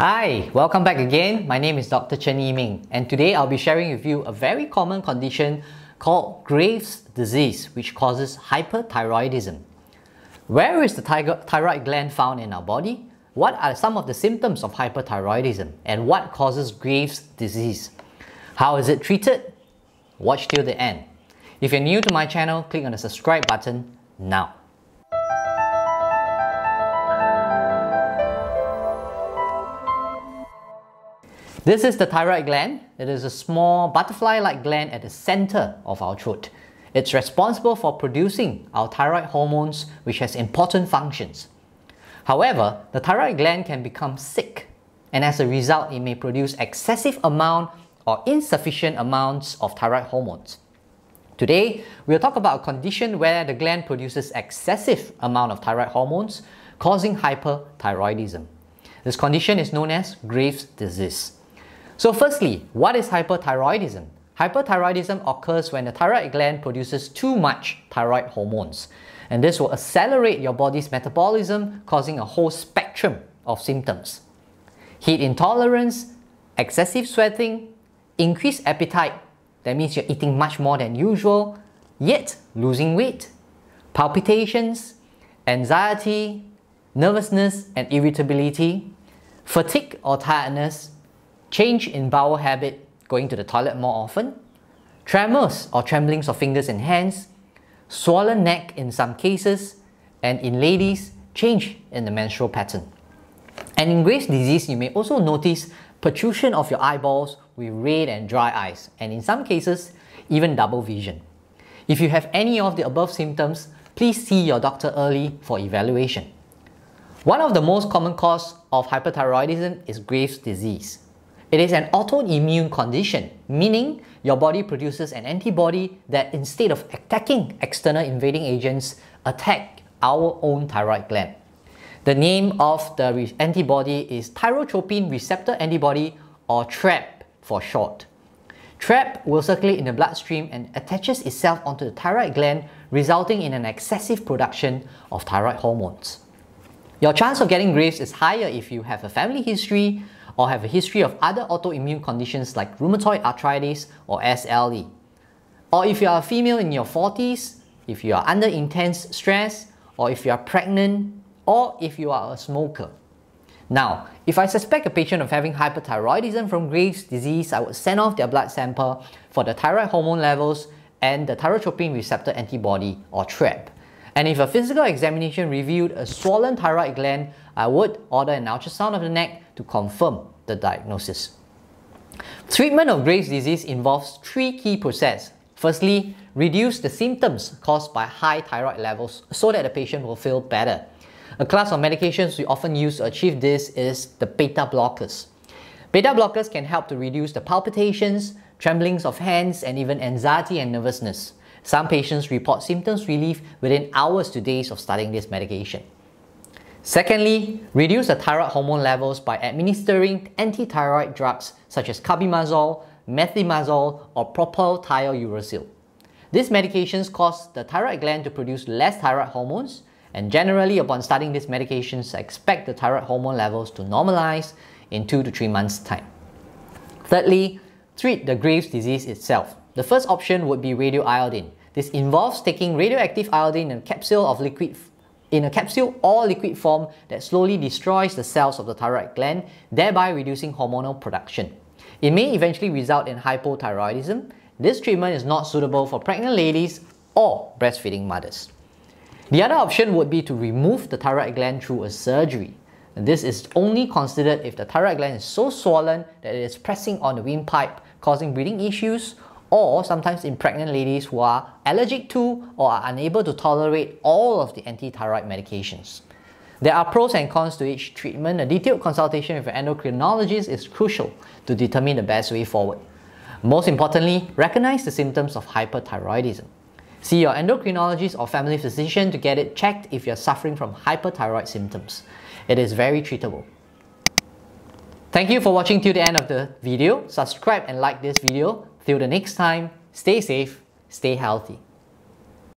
Hi, welcome back again. My name is Dr. Chen Yiming, and today I'll be sharing with you a very common condition called Graves' disease, which causes hyperthyroidism. Where is the thyroid gland found in our body? What are some of the symptoms of hyperthyroidism? And what causes Graves' disease? How is it treated? Watch till the end. If you're new to my channel, click on the subscribe button now. This is the thyroid gland. It is a small butterfly-like gland at the center of our throat. It's responsible for producing our thyroid hormones, which has important functions. However, the thyroid gland can become sick, and as a result, it may produce excessive amount or insufficient amounts of thyroid hormones. Today, we'll talk about a condition where the gland produces excessive amount of thyroid hormones, causing hyperthyroidism. This condition is known as Graves' disease. So firstly, what is hyperthyroidism? Hyperthyroidism occurs when the thyroid gland produces too much thyroid hormones. And this will accelerate your body's metabolism, causing a whole spectrum of symptoms. Heat intolerance, excessive sweating, increased appetite, that means you're eating much more than usual, yet losing weight, palpitations, anxiety, nervousness and irritability, fatigue or tiredness, change in bowel habit, going to the toilet more often, tremors or tremblings of fingers and hands, swollen neck in some cases, and in ladies, change in the menstrual pattern. And in Graves' disease, you may also notice protrusion of your eyeballs with red and dry eyes, and in some cases, even double vision. If you have any of the above symptoms, please see your doctor early for evaluation. One of the most common cause of hyperthyroidism is Graves' disease. It is an autoimmune condition, meaning your body produces an antibody that instead of attacking external invading agents, attack our own thyroid gland. The name of the antibody is thyrotropin receptor antibody or TRAP for short. TRAP will circulate in the bloodstream and attaches itself onto the thyroid gland, resulting in an excessive production of thyroid hormones. Your chance of getting Graves is higher if you have a family history, or have a history of other autoimmune conditions like rheumatoid arthritis or SLE. Or if you are a female in your 40s, if you are under intense stress, or if you are pregnant, or if you are a smoker. Now, if I suspect a patient of having hyperthyroidism from Graves' disease, I would send off their blood sample for the thyroid hormone levels and the thyrotropin receptor antibody or TREP. And if a physical examination revealed a swollen thyroid gland, I would order an ultrasound of the neck to confirm the diagnosis. Treatment of Graves' disease involves three key processes. Firstly, reduce the symptoms caused by high thyroid levels so that the patient will feel better. A class of medications we often use to achieve this is the beta blockers. Beta blockers can help to reduce the palpitations, tremblings of hands, and even anxiety and nervousness. Some patients report symptoms relief within hours to days of starting this medication. Secondly, reduce the thyroid hormone levels by administering antithyroid drugs such as carbimazole, methimazole, or propylthiouracil. These medications cause the thyroid gland to produce less thyroid hormones, and generally upon starting these medications, expect the thyroid hormone levels to normalize in 2 to 3 months' time. Thirdly, treat the Graves' disease itself. The first option would be radioiodine. This involves taking radioactive iodine in a capsule of liquid in a capsule or liquid form that slowly destroys the cells of the thyroid gland, thereby reducing hormonal production. It may eventually result in hypothyroidism. This treatment is not suitable for pregnant ladies or breastfeeding mothers. The other option would be to remove the thyroid gland through a surgery. This is only considered if the thyroid gland is so swollen that it is pressing on the windpipe, causing breathing issues or sometimes in pregnant ladies who are allergic to or are unable to tolerate all of the anti-thyroid medications. There are pros and cons to each treatment. A detailed consultation with an endocrinologist is crucial to determine the best way forward. Most importantly, recognize the symptoms of hyperthyroidism. See your endocrinologist or family physician to get it checked if you're suffering from hyperthyroid symptoms. It is very treatable. Thank you for watching till the end of the video. Subscribe and like this video. Till the next time, stay safe, stay healthy.